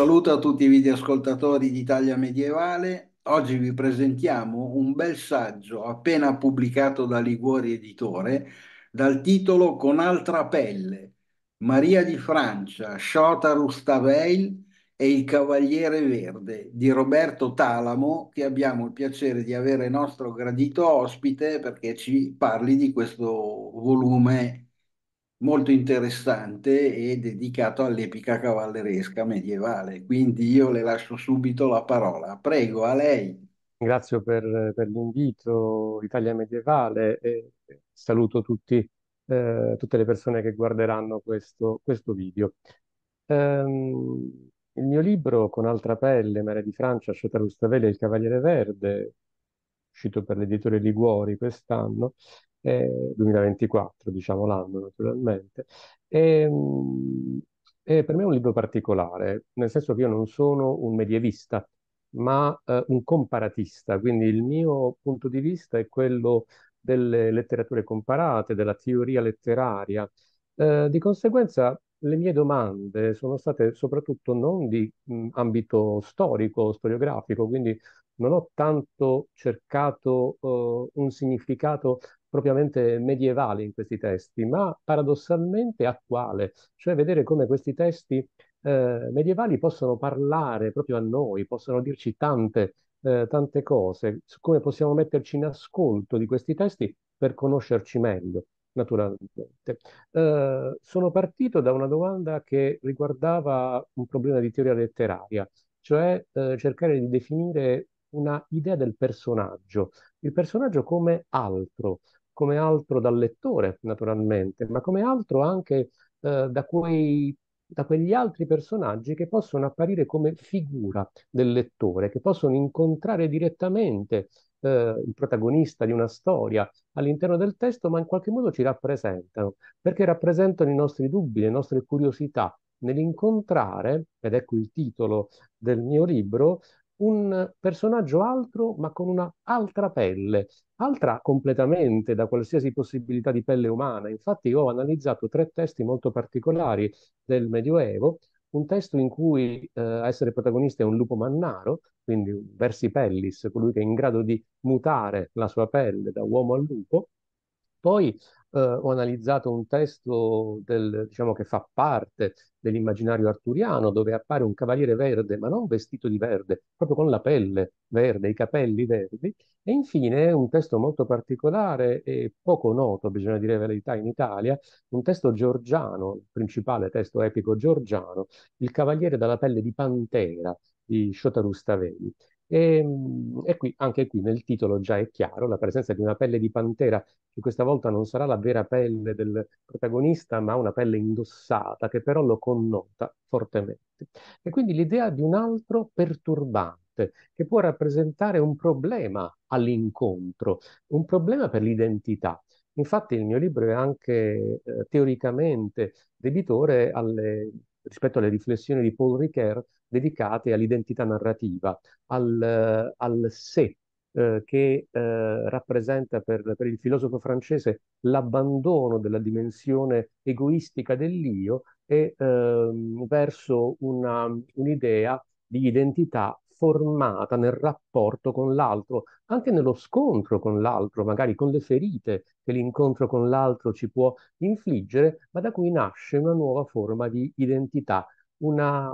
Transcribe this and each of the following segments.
saluto a tutti i videoascoltatori di Italia Medievale. Oggi vi presentiamo un bel saggio appena pubblicato da Liguori Editore dal titolo Con altra pelle, Maria di Francia, Shota Rustaveil e il Cavaliere Verde di Roberto Talamo che abbiamo il piacere di avere nostro gradito ospite perché ci parli di questo volume molto interessante e dedicato all'epica cavalleresca medievale. Quindi io le lascio subito la parola. Prego, a lei. Grazie per, per l'invito, Italia Medievale, e saluto tutti, eh, tutte le persone che guarderanno questo, questo video. Ehm, il mio libro, Con altra pelle, Mare di Francia, Sciota Rustavelli e il Cavaliere Verde, uscito per l'editore Liguori quest'anno, 2024, eh, diciamo l'anno naturalmente. E, ehm, e, per me è un libro particolare, nel senso che io non sono un medievista, ma eh, un comparatista, quindi il mio punto di vista è quello delle letterature comparate, della teoria letteraria. Eh, di conseguenza le mie domande sono state soprattutto non di mh, mm, ambito storico, storiografico, quindi non ho tanto cercato uh, un significato propriamente medievale in questi testi, ma paradossalmente attuale, cioè vedere come questi testi eh, medievali possono parlare proprio a noi, possono dirci tante, eh, tante cose, come possiamo metterci in ascolto di questi testi per conoscerci meglio, naturalmente. Eh, sono partito da una domanda che riguardava un problema di teoria letteraria, cioè eh, cercare di definire una idea del personaggio, il personaggio come altro, come altro dal lettore, naturalmente, ma come altro anche eh, da, quei, da quegli altri personaggi che possono apparire come figura del lettore, che possono incontrare direttamente eh, il protagonista di una storia all'interno del testo, ma in qualche modo ci rappresentano, perché rappresentano i nostri dubbi, le nostre curiosità, nell'incontrare, ed ecco il titolo del mio libro, un personaggio altro ma con una altra pelle, altra completamente da qualsiasi possibilità di pelle umana. Infatti io ho analizzato tre testi molto particolari del Medioevo, un testo in cui eh, a essere protagonista è un lupo mannaro, quindi versi pellis, colui che è in grado di mutare la sua pelle da uomo a lupo, poi eh, ho analizzato un testo del, diciamo, che fa parte dell'immaginario arturiano, dove appare un cavaliere verde, ma non vestito di verde, proprio con la pelle verde, i capelli verdi. E infine un testo molto particolare e poco noto, bisogna dire la verità, in Italia, un testo georgiano, il principale testo epico georgiano, Il cavaliere dalla pelle di pantera di Shotaru Staveli. E, ehm, e qui, anche qui nel titolo già è chiaro la presenza di una pelle di pantera, che questa volta non sarà la vera pelle del protagonista, ma una pelle indossata che però lo connota fortemente. E quindi l'idea di un altro perturbante che può rappresentare un problema all'incontro, un problema per l'identità. Infatti il mio libro è anche eh, teoricamente debitore alle rispetto alle riflessioni di Paul Ricoeur dedicate all'identità narrativa, al, eh, al sé eh, che eh, rappresenta per, per il filosofo francese l'abbandono della dimensione egoistica dell'io e eh, verso una, un'idea di identità formata nel rapporto con l'altro, anche nello scontro con l'altro, magari con le ferite che l'incontro con l'altro ci può infliggere, ma da cui nasce una nuova forma di identità, una,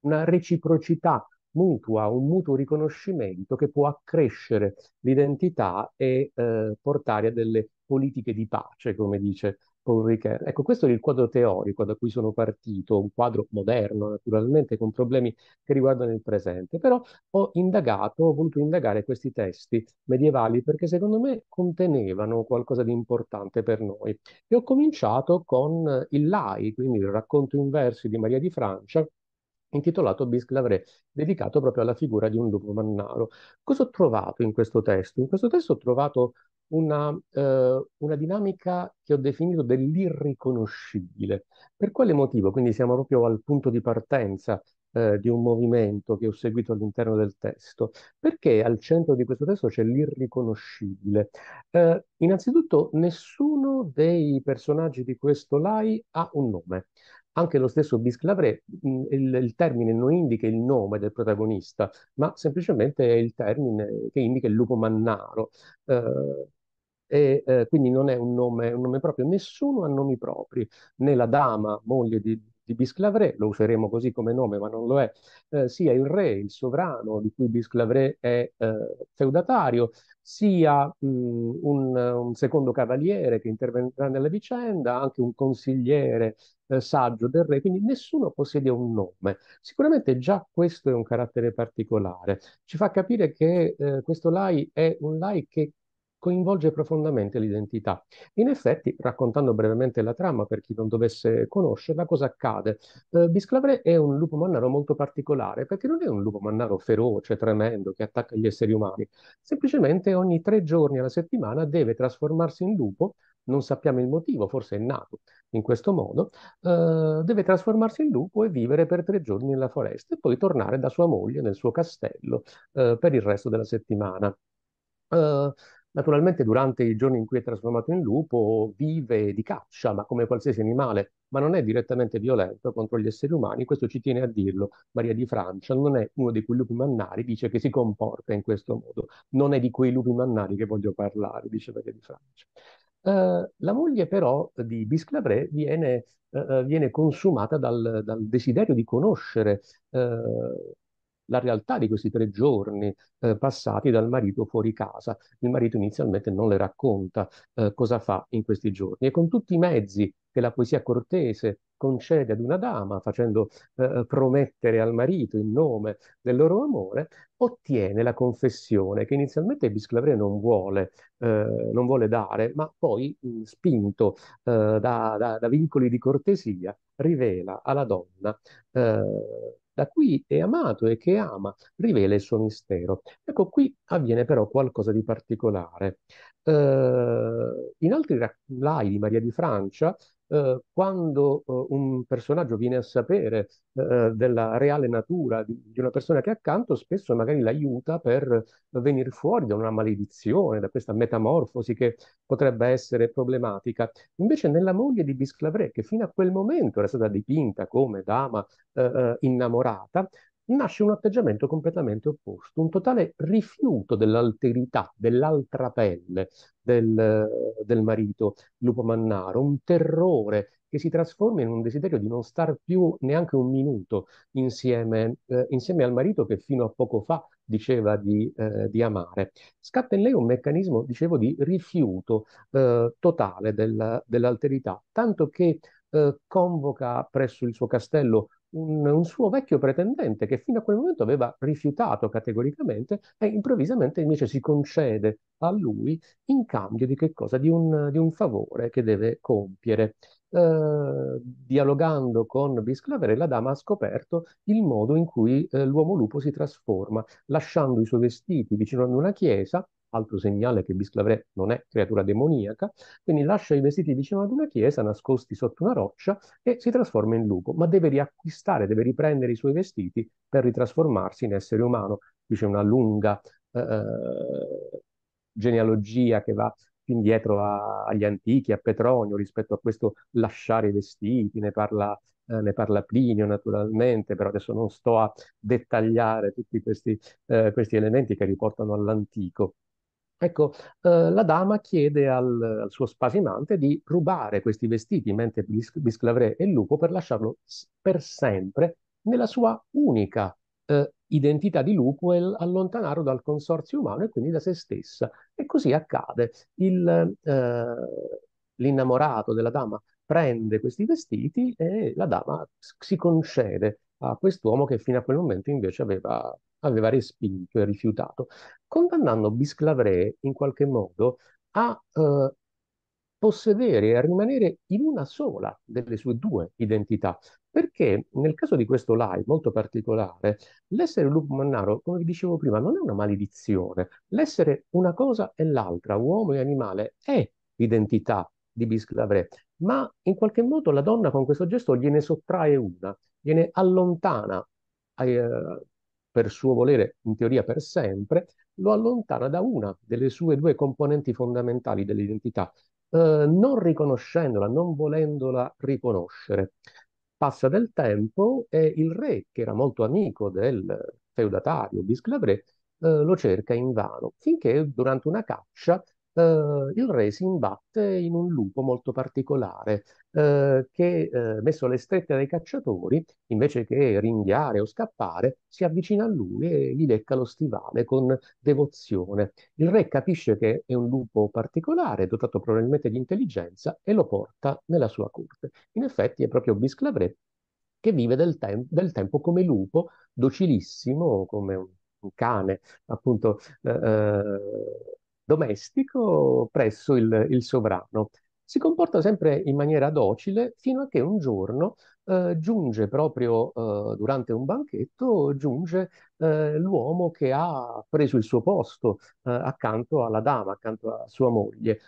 una reciprocità mutua, un mutuo riconoscimento che può accrescere l'identità e eh, portare a delle politiche di pace, come dice Paul Ricoeur. Ecco, questo è il quadro teorico da cui sono partito, un quadro moderno naturalmente, con problemi che riguardano il presente, però ho indagato, ho voluto indagare questi testi medievali perché secondo me contenevano qualcosa di importante per noi. E ho cominciato con eh, il Lai, quindi il racconto in versi di Maria di Francia, intitolato l'avrei dedicato proprio alla figura di un lupo mannaro. Cosa ho trovato in questo testo? In questo testo ho trovato una, eh, una dinamica che ho definito dell'irriconoscibile. Per quale motivo? Quindi siamo proprio al punto di partenza eh, di un movimento che ho seguito all'interno del testo, perché al centro di questo testo c'è l'irriconoscibile. Eh, innanzitutto nessuno dei personaggi di questo Lai ha un nome. Anche lo stesso Bisclavré, mm, il, il, termine non indica il nome del protagonista, ma semplicemente è il termine che indica il lupo mannaro. Eh, e eh, quindi non è un nome, un nome, proprio, nessuno ha nomi propri, né la dama, moglie di, di Bisclavre, lo useremo così come nome ma non lo è, eh, sia il re, il sovrano di cui Bisclavré è eh, feudatario, sia mh, un, un, secondo cavaliere che interverrà nella vicenda, anche un consigliere eh, saggio del re, quindi nessuno possiede un nome. Sicuramente già questo è un carattere particolare, ci fa capire che eh, questo Lai è un Lai che coinvolge profondamente l'identità. In effetti, raccontando brevemente la trama per chi non dovesse conoscerla, cosa accade? Eh, Bisclavre è un lupo mannaro molto particolare perché non è un lupo mannaro feroce, tremendo, che attacca gli esseri umani. Semplicemente ogni tre giorni alla settimana deve trasformarsi in lupo non sappiamo il motivo, forse è nato in questo modo, eh, deve trasformarsi in lupo e vivere per tre giorni nella foresta e poi tornare da sua moglie nel suo castello eh, per il resto della settimana. Eh, Naturalmente durante i giorni in cui è trasformato in lupo vive di caccia, ma come qualsiasi animale, ma non è direttamente violento contro gli esseri umani, questo ci tiene a dirlo. Maria di Francia non è uno di quei lupi mannari, dice che si comporta in questo modo, non è di quei lupi mannari che voglio parlare, dice Maria di Francia. Eh, la moglie però di Bisclavré viene, eh, eh, viene consumata dal, dal, desiderio di conoscere eh, la realtà di questi tre giorni eh, passati dal marito fuori casa. Il marito inizialmente non le racconta eh, cosa fa in questi giorni e con tutti i mezzi che la poesia cortese concede ad una dama, facendo eh, eh promettere al marito in nome del loro amore, ottiene la confessione che inizialmente Bisclavre non vuole, eh, non vuole dare, ma poi, spinto eh, da, da, da, vincoli di cortesia, rivela alla donna eh, da cui è amato e che ama, rivela il suo mistero. Ecco, qui avviene però qualcosa di particolare. Eh, in altri lai di Maria di Francia eh, quando eh, un personaggio viene a sapere eh, della reale natura di, di, una persona che è accanto, spesso magari l'aiuta per venire fuori da una maledizione, da questa metamorfosi che potrebbe essere problematica. Invece nella moglie di Bisclavret, che fino a quel momento era stata dipinta come dama eh, eh, innamorata, nasce un atteggiamento completamente opposto, un totale rifiuto dell'alterità, dell'altra pelle del, del marito Lupo Mannaro, un terrore che si trasforma in un desiderio di non star più neanche un minuto insieme, eh, insieme al marito che fino a poco fa diceva di, eh, di, amare. Scatta in lei un meccanismo, dicevo, di rifiuto eh, totale del, dell'alterità, tanto che eh, convoca presso il suo castello un, un, suo vecchio pretendente che fino a quel momento aveva rifiutato categoricamente e improvvisamente invece si concede a lui in cambio di, di, un, di un, favore che deve compiere. Eh, dialogando con Bisclavere, la dama ha scoperto il modo in cui eh, l'uomo lupo si trasforma, lasciando i suoi vestiti vicino ad una chiesa altro segnale che Bisclavre non è creatura demoniaca, quindi lascia i vestiti vicino ad una chiesa, nascosti sotto una roccia, e si trasforma in lupo, ma deve riacquistare, deve riprendere i suoi vestiti per ritrasformarsi in essere umano. Qui c'è una lunga eh, eh genealogia che va indietro a, agli antichi, a Petronio, rispetto a questo lasciare i vestiti, ne parla eh, ne parla Plinio naturalmente, però adesso non sto a dettagliare tutti questi, eh, questi elementi che riportano all'antico. Ecco, eh, la dama chiede al, al, suo spasimante di rubare questi vestiti, mentre Bisclavre e Lupo, per lasciarlo per sempre nella sua unica eh, identità di lupo e allontanarlo dal consorzio umano e quindi da se stessa. E così accade. Il, eh, l'innamorato della dama prende questi vestiti e la dama si concede a quest'uomo che fino a quel momento invece aveva aveva respinto e rifiutato, condannando Bisclavre in qualche modo a eh, possedere e a rimanere in una sola delle sue due identità, perché nel caso di questo Lai molto particolare, l'essere lupo mannaro, come vi dicevo prima, non è una maledizione, l'essere una cosa e l'altra, uomo e animale, è l'identità di Bisclavre, ma in qualche modo la donna con questo gesto gliene sottrae una, gliene allontana eh, per suo volere, in teoria per sempre, lo allontana da una delle sue due componenti fondamentali dell'identità, eh, non riconoscendola, non volendola riconoscere. Passa del tempo e il re, che era molto amico del feudatario Bisclavre, eh, lo cerca invano, finché durante una caccia eh, il re si imbatte in un lupo molto particolare eh, che, eh, messo alle strette dai cacciatori, invece che ringhiare o scappare, si avvicina a lui e gli lecca lo stivale con devozione. Il re capisce che è un lupo particolare, dotato probabilmente di intelligenza, e lo porta nella sua corte. In effetti è proprio Bisclavret che vive del, tem- del tempo come lupo, docilissimo, come un un cane, appunto, eh, eh domestico presso il, il sovrano. Si comporta sempre in maniera docile fino a che un giorno eh, giunge proprio eh, durante un banchetto, giunge eh, l'uomo che ha preso il suo posto eh, accanto alla dama, accanto a sua moglie.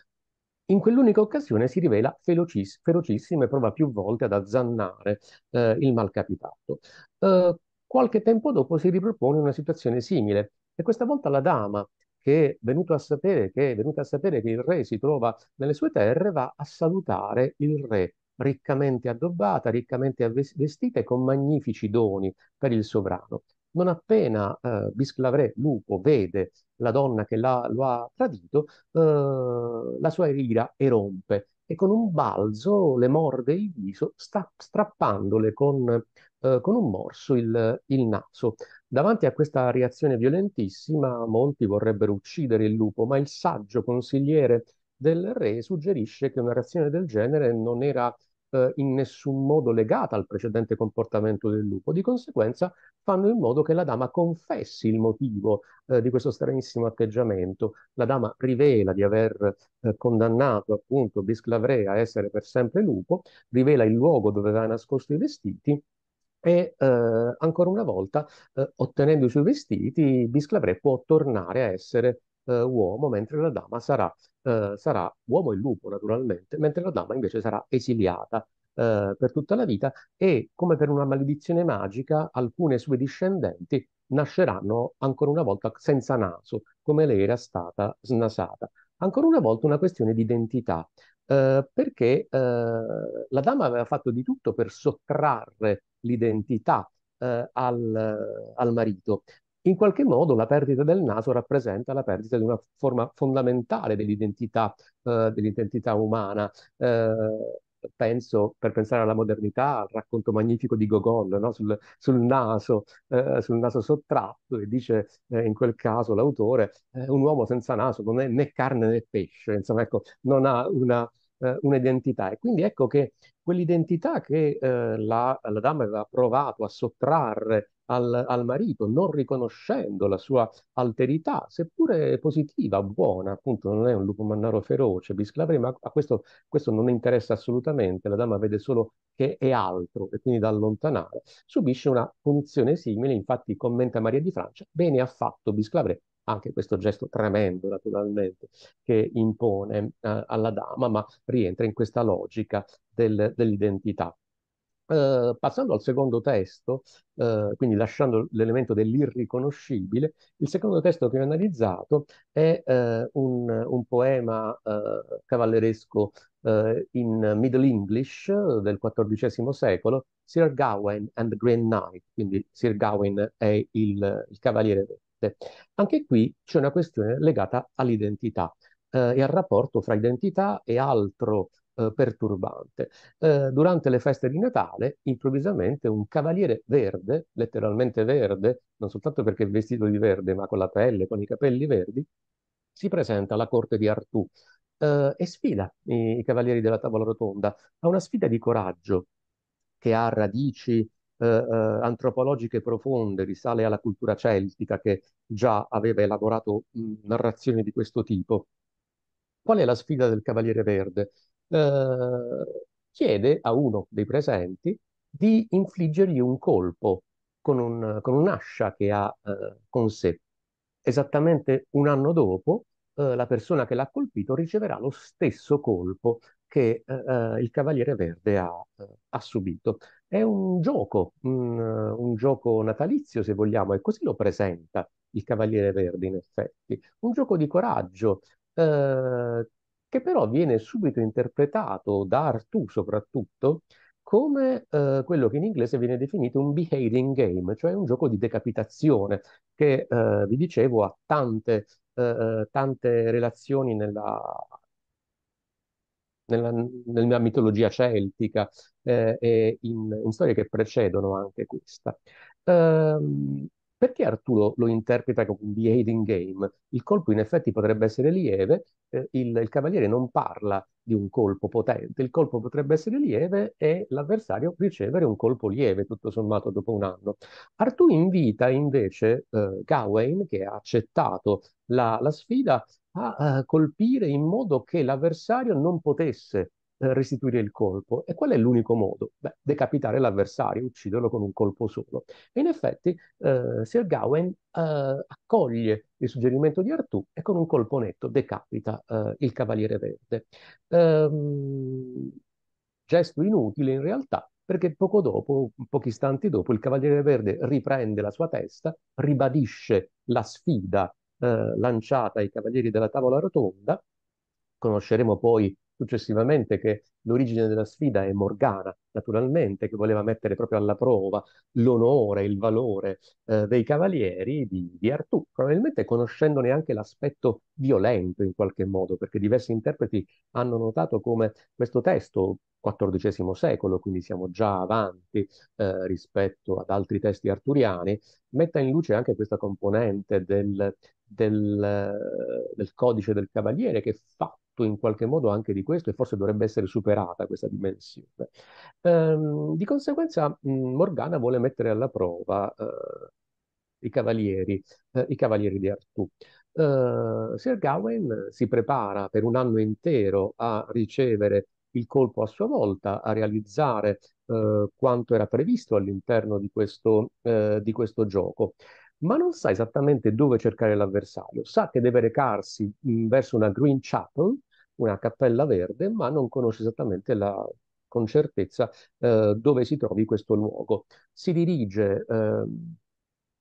In quell'unica occasione si rivela ferocis- ferocissimo e prova più volte ad azzannare eh, il malcapitato. Eh, qualche tempo dopo si ripropone una situazione simile e questa volta la dama che è venuto a sapere che, a sapere che il re si trova nelle sue terre, va a salutare il re riccamente addobbata, riccamente vestita e con magnifici doni per il sovrano. Non appena eh, Bisclavre Lupo vede la donna che la, lo ha tradito, eh, la sua ira erompe e con un balzo le morde il viso, sta, strappandole con, eh, con, un morso il, il naso. Davanti a questa reazione violentissima, molti vorrebbero uccidere il lupo, ma il saggio consigliere del re suggerisce che una reazione del genere non era eh, in nessun modo legata al precedente comportamento del lupo. Di conseguenza fanno in modo che la dama confessi il motivo eh, di questo stranissimo atteggiamento. La dama rivela di aver eh, condannato appunto Bisclavre a essere per sempre lupo, rivela il luogo dove aveva nascosto i vestiti e eh, ancora una volta, eh, ottenendo i suoi vestiti, Bisclavre può tornare a essere eh, uomo, mentre la dama sarà, eh, sarà uomo e lupo naturalmente, mentre la dama invece sarà esiliata eh, per tutta la vita e come per una maledizione magica alcune sue discendenti nasceranno ancora una volta senza naso, come lei era stata snasata. Ancora una volta una questione di identità, eh, perché eh, la dama aveva fatto di tutto per sottrarre l'identità eh, al, al, marito, in qualche modo la perdita del naso rappresenta la perdita di una forma fondamentale dell'identità, eh, dell'identità umana. Eh, penso, per pensare alla modernità, al racconto magnifico di Gogol no? sul, sul, naso, eh, sul naso sottratto, e dice eh, in quel caso l'autore, eh, un uomo senza naso non è né carne né pesce, insomma, ecco, non ha una, eh, un'identità. E quindi ecco che quell'identità che eh, la, la, dama aveva provato a sottrarre al, al, marito, non riconoscendo la sua alterità, seppure positiva, buona, appunto non è un lupo mannaro feroce, Bisclavri, ma a questo, questo non interessa assolutamente, la dama vede solo che è altro e quindi da allontanare, subisce una punizione simile, infatti commenta Maria di Francia, bene ha fatto Bisclavri, anche questo gesto tremendo naturalmente che impone eh, alla dama, ma rientra in questa logica del, dell'identità. Eh, passando al secondo testo, eh, quindi lasciando l'elemento dell'irriconoscibile, il secondo testo che ho analizzato è eh, un, un, poema eh, cavalleresco eh, in Middle English del XIV secolo, Sir Gawain and the Green Knight, quindi Sir Gawain è il, il cavaliere verde. Anche qui c'è una questione legata all'identità e al rapporto fra identità e altro eh, perturbante. Eh, durante le feste di Natale, improvvisamente un cavaliere verde, letteralmente verde, non soltanto perché è vestito di verde, ma con la pelle, con i capelli verdi, si presenta alla corte di Artù eh, e sfida i, i cavalieri della tavola rotonda a una sfida di coraggio che ha radici eh, eh, antropologiche profonde, risale alla cultura celtica che già aveva elaborato mh, mm, narrazioni di questo tipo. Qual è la sfida del Cavaliere Verde? Eh, chiede a uno dei presenti di infliggergli un colpo con, un, con un'ascia che ha eh, con sé. Esattamente un anno dopo, eh, la persona che l'ha colpito riceverà lo stesso colpo che eh, eh il Cavaliere Verde ha, eh, ha, subito. È un gioco, un, un, gioco natalizio se vogliamo, e così lo presenta il Cavaliere Verde in effetti. Un gioco di coraggio eh, che però viene subito interpretato da Artù soprattutto come eh, quello che in inglese viene definito un behaving game, cioè un gioco di decapitazione, che eh, vi dicevo ha tante, eh, eh tante relazioni nella, nella, nella, mitologia celtica eh, e in, in, storie che precedono anche questa. Ehm, perché Arturo lo interpreta come un behaving Game? Il colpo in effetti potrebbe essere lieve, eh, il, il, cavaliere non parla di un colpo potente, il colpo potrebbe essere lieve e l'avversario ricevere un colpo lieve, tutto sommato, dopo un anno. Artù invita invece eh, Gawain, che ha accettato la, la sfida, a, a colpire in modo che l'avversario non potesse eh, restituire il colpo. E qual è l'unico modo? Beh, decapitare l'avversario, ucciderlo con un colpo solo. E in effetti eh, Sir Gawain eh, accoglie il suggerimento di Artù e con un colpo netto decapita eh, il Cavaliere Verde. Ehm, gesto inutile in realtà, perché poco dopo, pochi istanti dopo, il Cavaliere Verde riprende la sua testa, ribadisce la sfida eh, lanciata ai Cavalieri della Tavola Rotonda, conosceremo poi successivamente che l'origine della sfida è Morgana, naturalmente, che voleva mettere proprio alla prova l'onore, il valore eh, dei cavalieri di, di Artù, probabilmente conoscendone anche l'aspetto violento in qualche modo, perché diversi interpreti hanno notato come questo testo, XIV secolo, quindi siamo già avanti eh, rispetto ad altri testi arturiani, metta in luce anche questa componente del, del, eh, del codice del cavaliere che fa frutto in qualche modo anche di questo e forse dovrebbe essere superata questa dimensione. Ehm, di conseguenza Morgana vuole mettere alla prova eh, i, cavalieri, eh, i cavalieri di Artù. Uh, Sir Gawain si prepara per un anno intero a ricevere il colpo a sua volta, a realizzare uh, quanto era previsto all'interno di uh, di questo gioco ma non sa esattamente dove cercare l'avversario. Sa che deve recarsi verso una Green Chapel, una cappella verde, ma non conosce esattamente la, con certezza eh, dove si trovi questo luogo. Si dirige eh,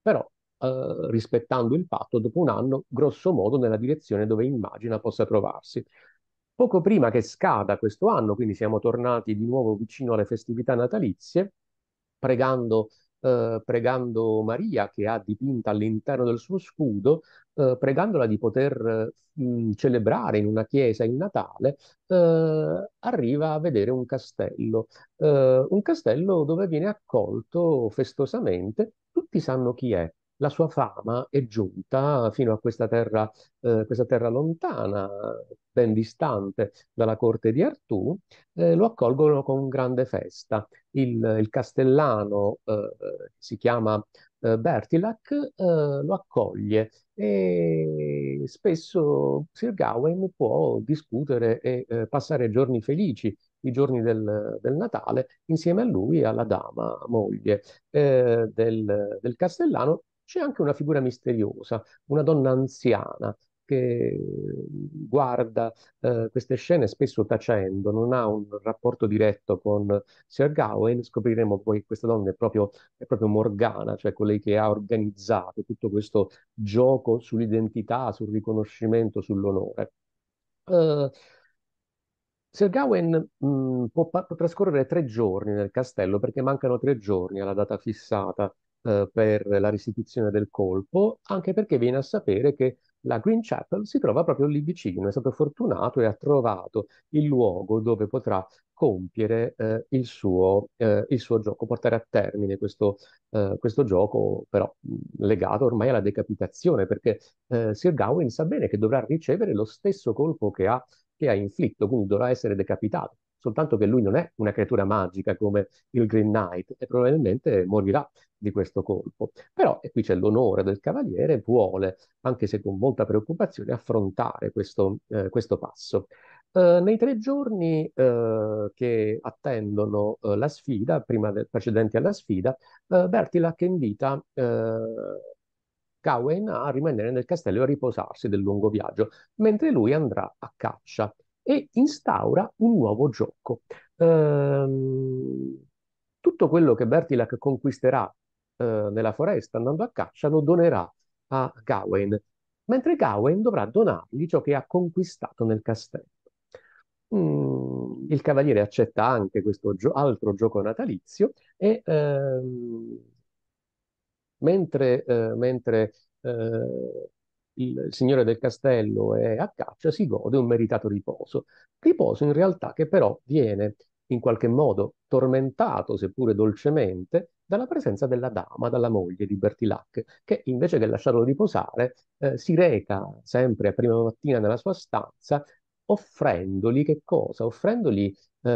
però eh, rispettando il patto dopo un anno, grosso modo, nella direzione dove immagina possa trovarsi. Poco prima che scada questo anno, quindi siamo tornati di nuovo vicino alle festività natalizie, pregando eh, pregando Maria, che ha dipinta all'interno del suo scudo, eh, pregandola di poter eh, mh, celebrare in una chiesa il Natale, eh, arriva a vedere un castello, eh, un castello dove viene accolto festosamente, tutti sanno chi è, la sua fama è giunta fino a questa terra, eh, questa terra lontana, ben distante dalla corte di Artù, eh, lo accolgono con grande festa. Il, il castellano, eh, eh si chiama eh, Bertilac, eh, lo accoglie e spesso Sir Gawain può discutere e passare giorni felici i giorni del, del, Natale insieme a lui e alla dama, moglie eh, del, del, castellano, c'è anche una figura misteriosa, una donna anziana che guarda eh, queste scene spesso tacendo, non ha un rapporto diretto con Sir Gawain, scopriremo poi che questa donna è proprio, è proprio Morgana, cioè colei che ha organizzato tutto questo gioco sull'identità, sul riconoscimento, sull'onore. Uh, Sir Gawain mh, mm, può, può, trascorrere tre giorni nel castello perché mancano tre giorni alla data fissata eh, per la restituzione del colpo, anche perché viene a sapere che la Green Chapel si trova proprio lì vicino, è stato fortunato e ha trovato il luogo dove potrà compiere eh, il, suo, eh, il, suo, gioco, portare a termine questo, eh, questo, gioco però legato ormai alla decapitazione, perché eh, Sir Gawain sa bene che dovrà ricevere lo stesso colpo che ha, che ha inflitto, quindi dovrà essere decapitato soltanto che lui non è una creatura magica come il Green Knight e probabilmente morirà di questo colpo. Però, e qui c'è l'onore del cavaliere, vuole, anche se con molta preoccupazione, affrontare questo, eh, questo passo. Uh, nei tre giorni uh, che attendono uh, la sfida, prima del, precedenti alla sfida, Bertilac invita Cowen a rimanere nel castello e a riposarsi del lungo viaggio, mentre lui andrà a caccia e instaura un nuovo gioco. Ehm, tutto quello che Bertilac conquisterà eh, nella foresta andando a caccia lo donerà a Gawain, mentre Gawain dovrà donargli ciò che ha conquistato nel castello. Mm, il cavaliere accetta anche questo gio- altro gioco natalizio e ehm, mentre, eh, mentre eh, il signore del castello è a caccia, si gode un meritato riposo. Riposo in realtà che però viene in qualche modo tormentato, seppure dolcemente, dalla presenza della dama, dalla moglie di Bertilac, che invece che lasciarlo riposare, eh, si reca sempre a prima mattina nella sua stanza, offrendogli che cosa? Offrendogli eh,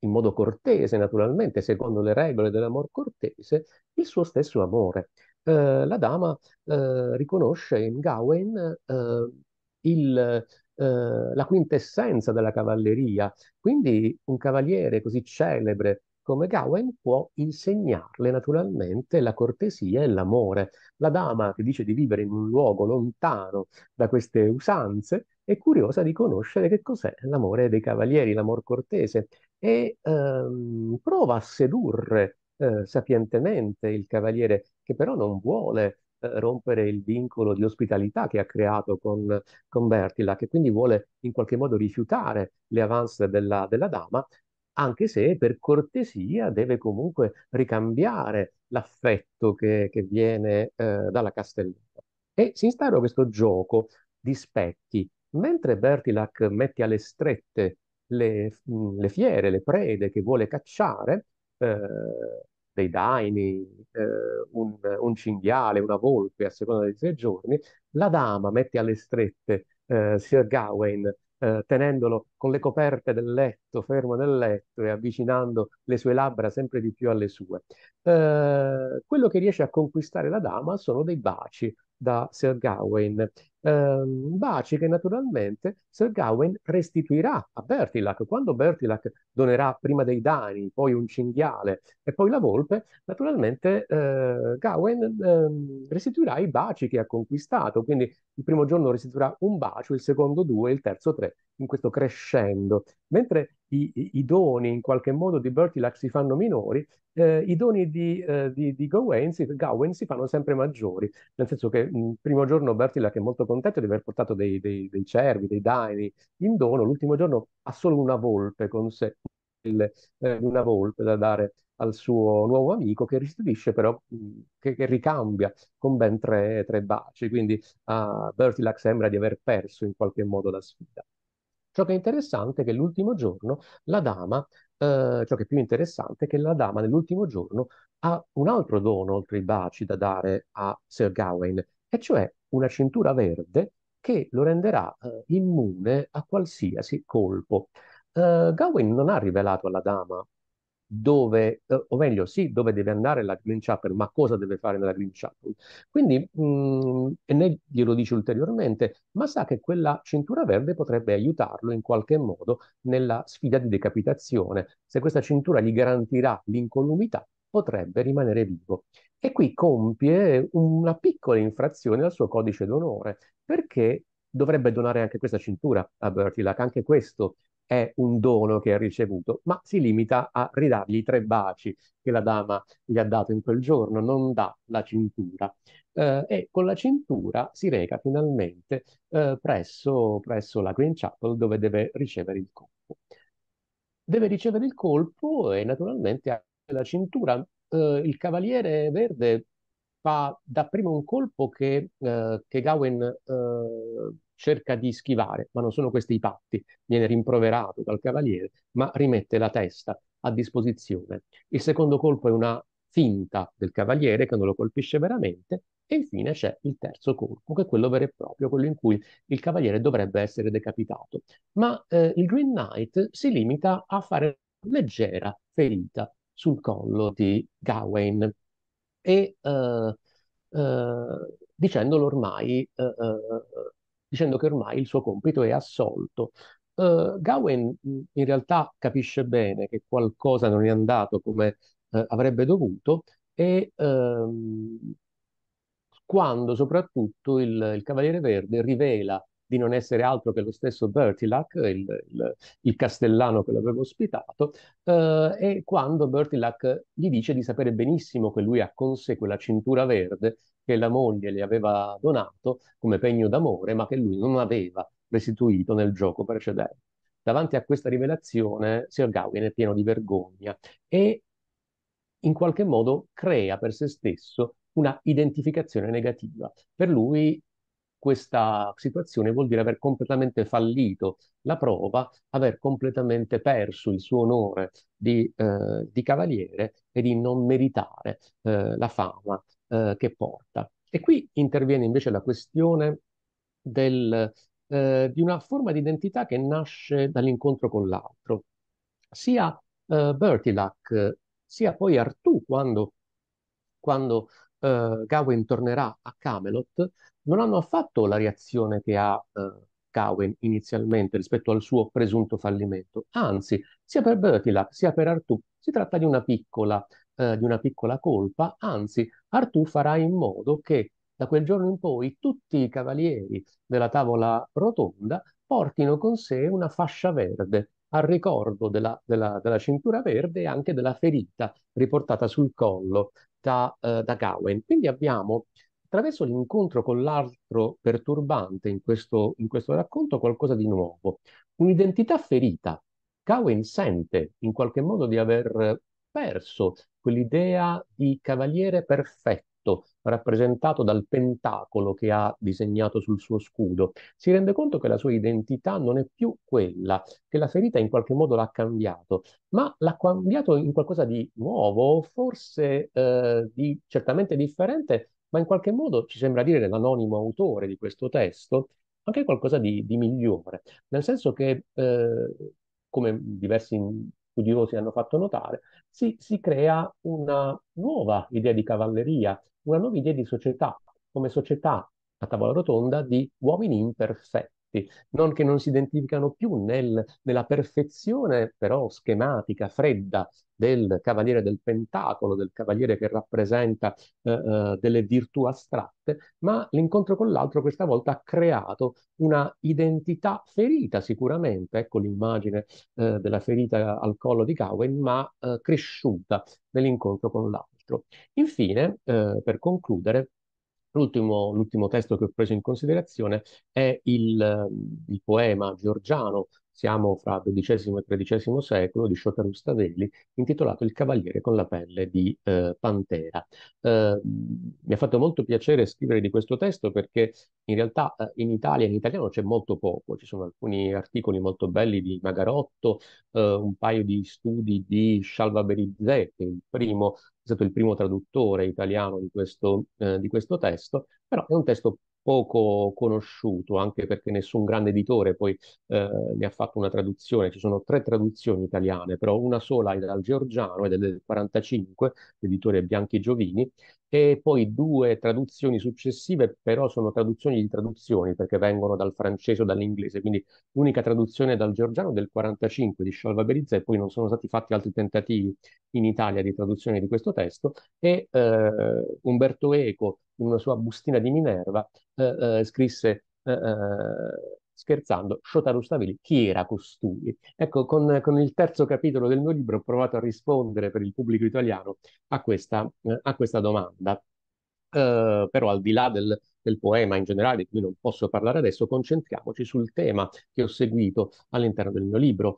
in modo cortese, naturalmente, secondo le regole dell'amor cortese, il suo stesso amore. Eh, la dama eh, riconosce in Gawain eh, il, la quintessenza della cavalleria. Quindi un cavaliere così celebre come Gawain può insegnarle naturalmente la cortesia e l'amore. La dama che dice di vivere in un luogo lontano da queste usanze è curiosa di conoscere che cos'è l'amore dei cavalieri, l'amor cortese, e ehm, prova a sedurre eh, sapientemente il cavaliere, che però non vuole eh, rompere il vincolo di ospitalità che ha creato con, con Bertila, che quindi vuole in qualche modo rifiutare le avance della, della dama, anche se per cortesia deve comunque ricambiare l'affetto che, che viene eh, dalla Castellana. E si instaura questo gioco di specchi. Mentre Bertilac mette alle strette le, le, fiere, le prede che vuole cacciare, eh, dei daini, eh, un, un, cinghiale, una volpe a seconda dei tre giorni, la dama mette alle strette eh, Sir Gawain tenendolo con le coperte del letto, fermo nel letto e avvicinando le sue labbra sempre di più alle sue. Eh, quello che riesce a conquistare la dama sono dei baci da Sir Gawain ehm, baci che naturalmente Sir Gawain restituirà a Bertilac. Quando Bertilac donerà prima dei Dani, poi un cinghiale e poi la volpe, naturalmente eh, Gawain ehm, restituirà i baci che ha conquistato. Quindi il primo giorno restituirà un bacio, il secondo due, il terzo tre, in questo crescendo. Mentre i, i, i doni in qualche modo di Bertilac si fanno minori, eh, i doni di, eh, di, di Gawain, si, Gawain, si, fanno sempre maggiori, nel senso che il primo giorno Bertilac è molto contento di aver portato dei, dei, dei cervi, dei daini in dono. L'ultimo giorno ha solo una volpe con sé, il, eh, una volpe da dare al suo nuovo amico che restituisce però, mm, che, che ricambia con ben tre, tre baci. Quindi a Bertilac sembra di aver perso in qualche modo la sfida. Ciò che è interessante è che l'ultimo giorno la dama, eh, ciò che è più interessante è che la dama nell'ultimo giorno ha un altro dono oltre i baci da dare a Sir Gawain, e cioè una cintura verde che lo renderà eh, immune a qualsiasi colpo. Eh, Gawain non ha rivelato alla dama dove, eh, o meglio, sì, dove deve andare la Green Chapel, ma cosa deve fare nella Green Chapel. Quindi, mh, mm, e ne glielo dice ulteriormente, ma sa che quella cintura verde potrebbe aiutarlo in qualche modo nella sfida di decapitazione. Se questa cintura gli garantirà l'incolumità, potrebbe rimanere vivo. E qui compie una piccola infrazione al suo codice d'onore, perché dovrebbe donare anche questa cintura a Bertilac, anche questo è un dono che ha ricevuto, ma si limita a ridargli i tre baci che la dama gli ha dato in quel giorno, non dà la cintura. Eh, e con la cintura si reca finalmente eh, presso, presso la Green Chapel dove deve ricevere il colpo. Deve ricevere il colpo e naturalmente la cintura, eh, il cavaliere verde fa dapprima un colpo che, eh, che Gawain eh, cerca di schivare, ma non sono questi i patti, viene rimproverato dal cavaliere, ma rimette la testa a disposizione. Il secondo colpo è una finta del cavaliere che non lo colpisce veramente e infine c'è il terzo colpo, che è quello vero e proprio, quello in cui il cavaliere dovrebbe essere decapitato. Ma eh, il Green Knight si limita a fare leggera ferita sul collo di Gawain e eh, eh, dicendolo ormai, eh, dicendo che ormai il suo compito è assolto. Gawain in realtà capisce bene che qualcosa non è andato come avrebbe dovuto e ehm, quando soprattutto il, il, Cavaliere Verde rivela di non essere altro che lo stesso Bertilac, il, il, il castellano che l'aveva ospitato, eh, e quando Bertilac gli dice di sapere benissimo che lui ha con sé quella cintura verde che la moglie gli aveva donato come pegno d'amore, ma che lui non aveva restituito nel gioco precedente. Davanti a questa rivelazione, Sir Gawain è pieno di vergogna e in qualche modo crea per se stesso una identificazione negativa. Per lui questa situazione vuol dire aver completamente fallito la prova, aver completamente perso il suo onore di, eh, di cavaliere e di non meritare eh, la fama eh, che porta. E qui interviene invece la questione del, eh, di una forma di identità che nasce dall'incontro con l'altro. Sia eh, Bertilac, sia poi Artù, quando, quando eh, Gawain tornerà a Camelot, non hanno affatto la reazione che ha eh, Cowen inizialmente rispetto al suo presunto fallimento. Anzi, sia per Bertilak sia per Artù si tratta di una piccola, eh, di una piccola colpa, anzi Artù farà in modo che da quel giorno in poi tutti i cavalieri della tavola rotonda portino con sé una fascia verde al ricordo della, della, della cintura verde e anche della ferita riportata sul collo da, eh, da Cowen. Quindi abbiamo attraverso l'incontro con l'altro perturbante in questo, in questo racconto qualcosa di nuovo, un'identità ferita. Cowen sente in qualche modo di aver perso quell'idea di cavaliere perfetto rappresentato dal pentacolo che ha disegnato sul suo scudo. Si rende conto che la sua identità non è più quella, che la ferita in qualche modo l'ha cambiato, ma l'ha cambiato in qualcosa di nuovo, forse eh, di, certamente differente, ma in qualche modo ci sembra dire l'anonimo autore di questo testo anche qualcosa di, di migliore, nel senso che, eh, come diversi studiosi hanno fatto notare, si, si crea una nuova idea di cavalleria, una nuova idea di società, come società a tavola rotonda di uomini imperfetti soggetti, non che non si identificano più nel, nella perfezione però schematica, fredda del cavaliere del pentacolo, del cavaliere che rappresenta eh, eh, delle virtù astratte, ma l'incontro con l'altro questa volta ha creato una identità ferita sicuramente, ecco l'immagine eh, della ferita al collo di Cowen, ma eh, cresciuta nell'incontro con l'altro. Infine, eh, per concludere, L'ultimo, l'ultimo testo che ho preso in considerazione è il, il poema georgiano, siamo fra XII e XIII secolo, di Shotaru Stavelli, intitolato Il cavaliere con la pelle di eh, Pantera. Eh, mi ha fatto molto piacere scrivere di questo testo perché in realtà eh, in Italia, in italiano c'è molto poco, ci sono alcuni articoli molto belli di Magarotto, eh, un paio di studi di Scialva Berizè, che è il primo è stato il primo traduttore italiano di questo, eh, di questo testo, però è un testo poco conosciuto, anche perché nessun grande editore poi eh, ne ha fatto una traduzione. Ci sono tre traduzioni italiane, però una sola è dal georgiano ed è del 45, l'editore Bianchi Giovini, e poi due traduzioni successive, però sono traduzioni di traduzioni perché vengono dal francese o dall'inglese, quindi l'unica traduzione dal georgiano del 45 di Sciolva Berizza e poi non sono stati fatti altri tentativi in Italia di traduzione di questo testo e eh, Umberto Eco in una sua bustina di Minerva eh, eh, scrisse eh, eh, scherzando, Shotaro Stavili, chi era costui? Ecco, con, con, il terzo capitolo del mio libro ho provato a rispondere per il pubblico italiano a questa, eh, a questa domanda. Uh, però al di là del, del poema in generale, di cui non posso parlare adesso, concentriamoci sul tema che ho seguito all'interno del mio libro,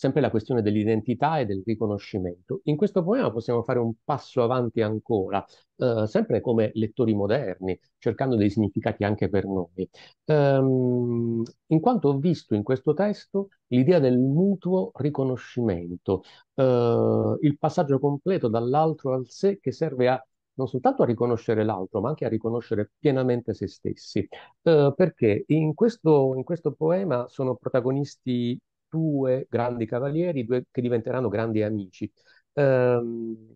sempre la questione dell'identità e del riconoscimento. In questo poema possiamo fare un passo avanti ancora, eh, sempre come lettori moderni, cercando dei significati anche per noi. Ehm, in quanto ho visto in questo testo l'idea del mutuo riconoscimento, eh, il passaggio completo dall'altro al sé che serve a non soltanto a riconoscere l'altro, ma anche a riconoscere pienamente se stessi. Eh, perché in questo, in questo poema sono protagonisti due grandi cavalieri, due che diventeranno grandi amici. Um,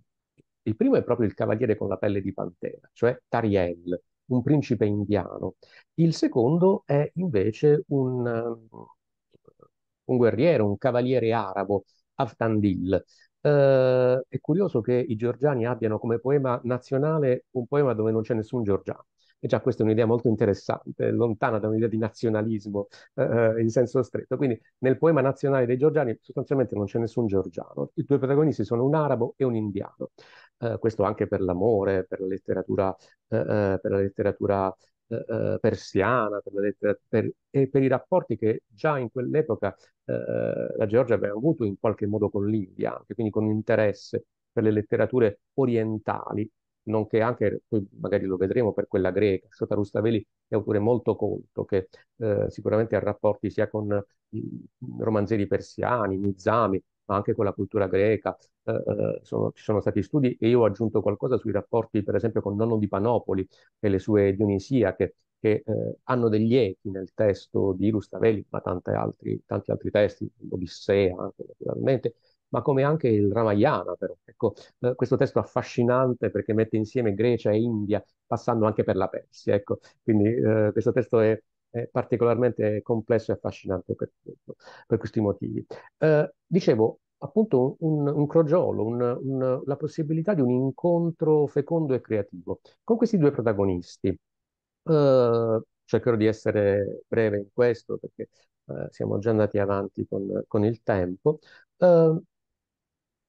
il primo è proprio il cavaliere con la pelle di pantera, cioè Tariel, un principe indiano. Il secondo è invece un, un guerriero, un cavaliere arabo, Aftandil. Uh, è curioso che i georgiani abbiano come poema nazionale un poema dove non c'è nessun georgiano. E già questa è un'idea molto interessante, lontana da un'idea di nazionalismo eh, eh in senso stretto. Quindi nel poema nazionale dei georgiani sostanzialmente non c'è nessun georgiano. I due protagonisti sono un arabo e un indiano. Eh, questo anche per l'amore, per la letteratura, eh, eh per la letteratura eh, persiana, per lettera, per, e per i rapporti che già in quell'epoca eh, la Georgia aveva avuto in qualche modo con l'India, anche quindi con interesse per le letterature orientali nonché anche, poi magari lo vedremo per quella greca, Shota Rustaveli è autore molto colto, che eh, sicuramente ha rapporti sia con i romanzieri persiani, Nizami, ma anche con la cultura greca. Eh, eh, sono, ci sono stati studi e io ho aggiunto qualcosa sui rapporti, per esempio, con Nonno di Panopoli e le sue Dionisiache, che eh, hanno degli echi nel testo di Rustaveli, ma altri, tanti altri testi, l'Odissea anche naturalmente, ma come anche il Ramayana, però. Ecco, eh, questo testo affascinante perché mette insieme Grecia e India, passando anche per la Persia, ecco. Quindi eh, questo testo è, è, particolarmente complesso e affascinante per, per questi motivi. Eh, dicevo, appunto un, un crogiolo, un, un, la possibilità di un incontro fecondo e creativo con questi due protagonisti. Uh, cercherò di essere breve in questo perché uh, siamo già andati avanti con, con il tempo. Uh,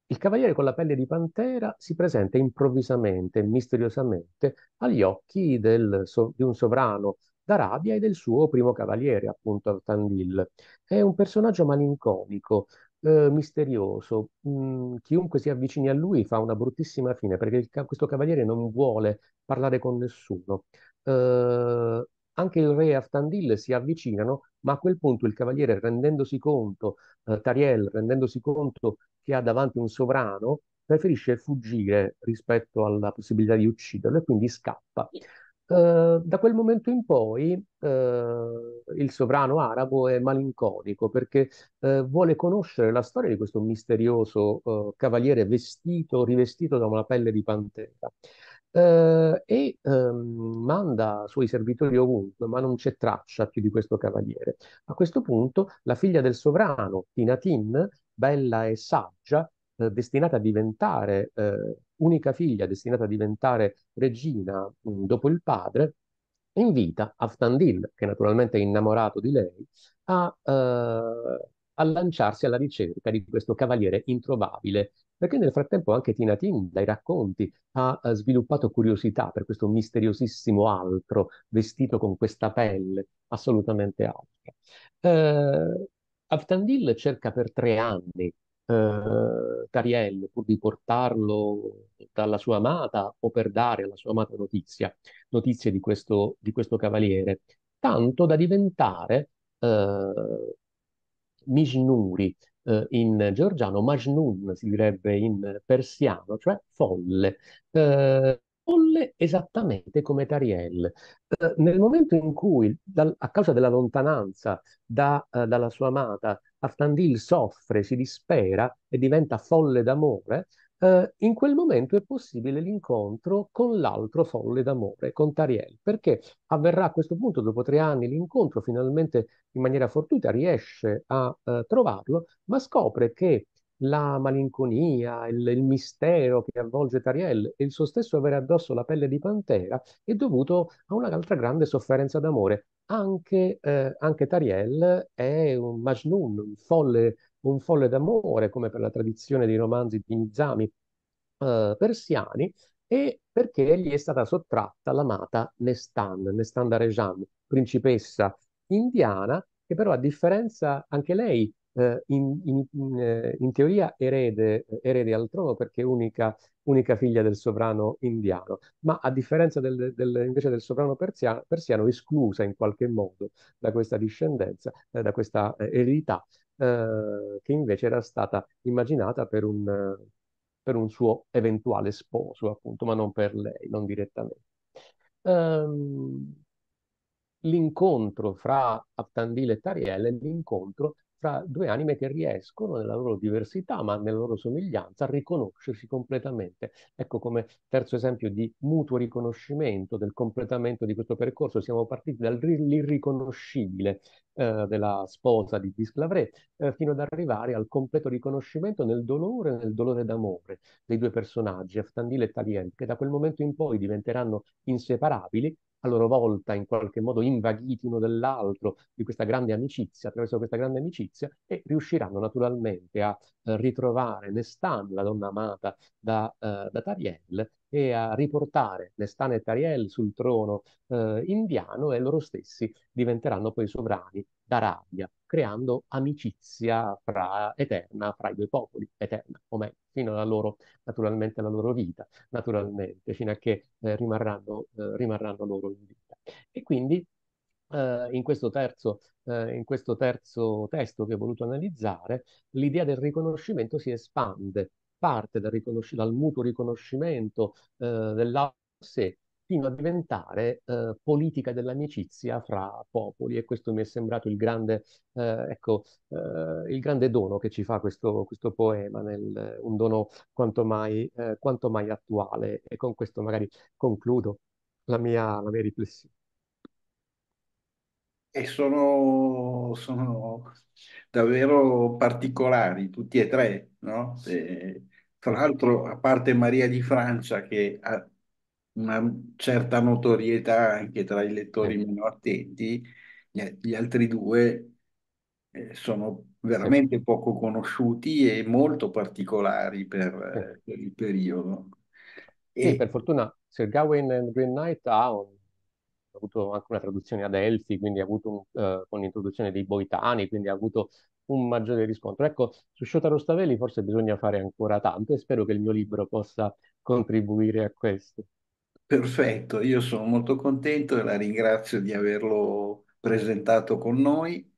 il cavaliere con la pelle di pantera si presenta improvvisamente misteriosamente agli occhi del, so, di un sovrano d'Arabia e del suo primo cavaliere, appunto Tandil. È un personaggio malinconico, eh, misterioso. Mm, chiunque si avvicini a lui fa una bruttissima fine perché il, questo cavaliere non vuole parlare con nessuno. Eh, anche il re e Aftandil si avvicinano, ma a quel punto il cavaliere, rendendosi conto, eh, Tariel, rendendosi conto che ha davanti un sovrano, preferisce fuggire rispetto alla possibilità di ucciderlo e quindi scappa. Eh, da quel momento in poi eh, il sovrano arabo è malinconico perché eh, vuole conoscere la storia di questo misterioso eh, cavaliere vestito, rivestito da una pelle di pantera eh, e ehm, manda suoi servitori ovunque, ma non c'è traccia più di questo cavaliere. A questo punto la figlia del sovrano, Tinatin, bella e saggia, eh, destinata a diventare eh, unica figlia, destinata a diventare regina mh, mm, dopo il padre, invita Aftandil, che naturalmente è innamorato di lei, a, eh, a, lanciarsi alla ricerca di questo cavaliere introvabile perché nel frattempo anche Tina Tin dai racconti ha eh, sviluppato curiosità per questo misteriosissimo altro vestito con questa pelle assolutamente altra. Eh, Avtandil cerca per tre anni eh, Tariel pur di portarlo dalla sua amata o per dare alla sua amata notizia, notizie di questo, di questo cavaliere, tanto da diventare eh, Mijnuri, eh, in georgiano, Majnun si direbbe in persiano, cioè folle. Eh, folle esattamente come Tariel. Eh, nel momento in cui, dal, a causa della lontananza da, eh, dalla sua amata, Aftandil soffre, si dispera e diventa folle d'amore, eh, in quel momento è possibile l'incontro con l'altro folle d'amore, con Tariel, perché avverrà a questo punto, dopo tre anni, l'incontro finalmente in maniera fortuita riesce a eh, trovarlo, ma scopre che la malinconia, il, il, mistero che avvolge Tariel e il suo stesso avere addosso la pelle di pantera è dovuto a un'altra grande sofferenza d'amore. Anche, eh, anche Tariel è un Majnun, un folle un folle d'amore, come per la tradizione dei romanzi di Nizami eh, persiani, e perché gli è stata sottratta l'amata Nestan, Nestan Darejan, principessa indiana, che però a differenza anche lei eh, in, in, in, eh, in, teoria erede, erede al trono perché è unica, unica, figlia del sovrano indiano, ma a differenza del, del, invece del sovrano persiano, persiano, esclusa in qualche modo da questa discendenza, eh, da questa eh, eredità eh, che invece era stata immaginata per un, per un, suo eventuale sposo, appunto, ma non per lei, non direttamente. Um, l'incontro fra Aptandil e Tariel è l'incontro fra due anime che riescono nella loro diversità, ma nella loro somiglianza, a riconoscersi completamente. Ecco come terzo esempio di mutuo riconoscimento del completamento di questo percorso. Siamo partiti dall'irriconoscibile eh, della sposa di Disclavré eh, fino ad arrivare al completo riconoscimento nel dolore, e nel dolore d'amore dei due personaggi, Aftandil e Talien, che da quel momento in poi diventeranno inseparabili a loro volta in qualche modo invaghiti uno dell'altro di questa grande amicizia, attraverso questa grande amicizia, e riusciranno naturalmente a eh, ritrovare Nestan, la donna amata da, eh, da Tariel, e a riportare Nestan e Tariel sul trono eh, indiano e loro stessi diventeranno poi sovrani d'Arabia, creando amicizia fra, eterna fra i due popoli, eterna, o meglio, fino alla loro, naturalmente, alla loro vita, naturalmente, fino a che eh, rimarranno, eh, rimarranno loro in vita. E quindi Uh, in, questo terzo, uh, in, questo terzo, testo che ho voluto analizzare, l'idea del riconoscimento si espande parte dal, riconosci- dal mutuo riconoscimento eh, dell'altro sé fino a diventare eh, politica dell'amicizia fra popoli e questo mi è sembrato il grande, eh, ecco, eh, il grande dono che ci fa questo, questo poema, nel, un dono quanto mai, eh, quanto mai, attuale e con questo magari concludo la mia, la mia riflessione. E sono, sono, davvero particolari tutti e tre, no? E tra l'altro a parte Maria di Francia che ha una certa notorietà anche tra i lettori meno attenti, gli, altri due eh, sono veramente poco conosciuti e molto particolari per, per il periodo. E... Sì, per fortuna Sir Gawain and Green Knight ha un ha avuto anche una traduzione ad Elfi, quindi ha avuto un, eh, con l'introduzione dei Boitani, quindi ha avuto un maggiore riscontro. Ecco, su Shotaro Stavelli forse bisogna fare ancora tanto e spero che il mio libro possa contribuire a questo. Perfetto, io sono molto contento e la ringrazio di averlo presentato con noi.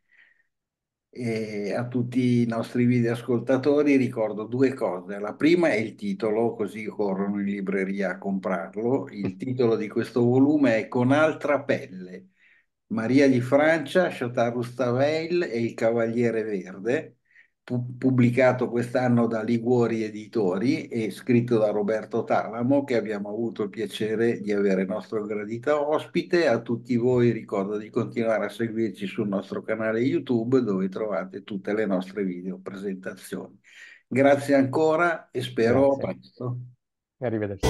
E a tutti i nostri videoascoltatori ricordo due cose. La prima è il titolo, così corrono in libreria a comprarlo. Il titolo di questo volume è Con altra pelle Maria di Francia, Chateau Rustavel e Il Cavaliere Verde, pu- pubblicato quest'anno da Liguori Editori e scritto da Roberto Talamo, che abbiamo avuto il piacere di avere nostro gradito ospite. A tutti voi ricordo di continuare a seguirci sul nostro canale YouTube dove trovate tutte le nostre video presentazioni. Grazie ancora e spero Grazie. presto. Arrivederci.